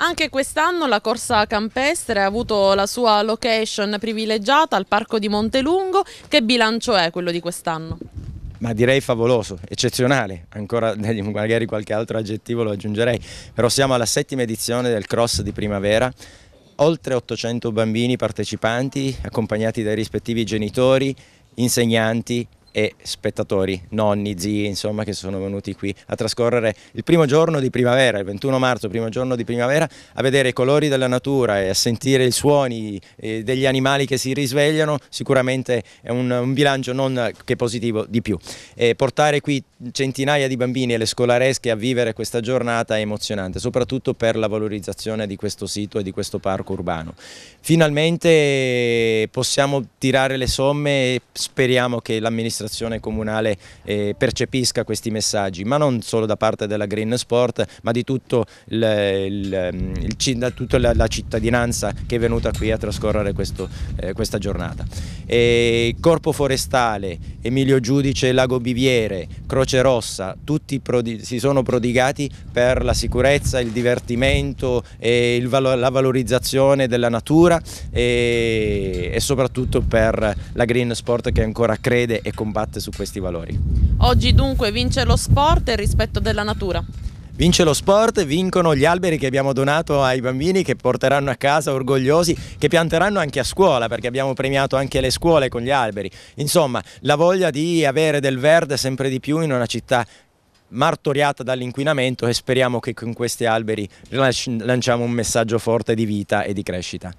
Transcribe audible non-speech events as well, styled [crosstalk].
Anche quest'anno la corsa campestre ha avuto la sua location privilegiata al Parco di Montelungo. Che bilancio è quello di quest'anno? ma direi favoloso, eccezionale, ancora [laughs] magari qualche altro aggettivo lo aggiungerei, però siamo alla settima edizione del cross di primavera, oltre 800 bambini partecipanti accompagnati dai rispettivi genitori, insegnanti, e spettatori, nonni, zii, insomma, che sono venuti qui a trascorrere il primo giorno di primavera, il 21 marzo, primo giorno di primavera, a vedere i colori della natura e a sentire i suoni eh, degli animali che si risvegliano, sicuramente è un, un bilancio non che positivo di più. E portare qui centinaia di bambini e le scolaresche a vivere questa giornata è emozionante, soprattutto per la valorizzazione di questo sito e di questo parco urbano. Finalmente possiamo tirare le somme e speriamo che l'amministrazione l'amministrazione comunale eh, percepisca questi messaggi, ma non solo da parte della Green Sport, ma di tutto il, il, ehm, il, da tutta la, la, cittadinanza che è venuta qui a trascorrere questo, eh, questa giornata. E Corpo Forestale, Emilio Giudice, Lago Biviere, Croce Rossa, tutti si sono prodigati per la sicurezza, il divertimento e valo la valorizzazione della natura e, e soprattutto per la Green Sport che ancora crede e comunque combatte su questi valori. Oggi dunque vince lo sport e il rispetto della natura. Vince lo sport, vincono gli alberi che abbiamo donato ai bambini che porteranno a casa orgogliosi, che pianteranno anche a scuola perché abbiamo premiato anche le scuole con gli alberi. Insomma, la voglia di avere del verde sempre di più in una città martoriata dall'inquinamento e speriamo che con questi alberi lanciamo un messaggio forte di vita e di crescita.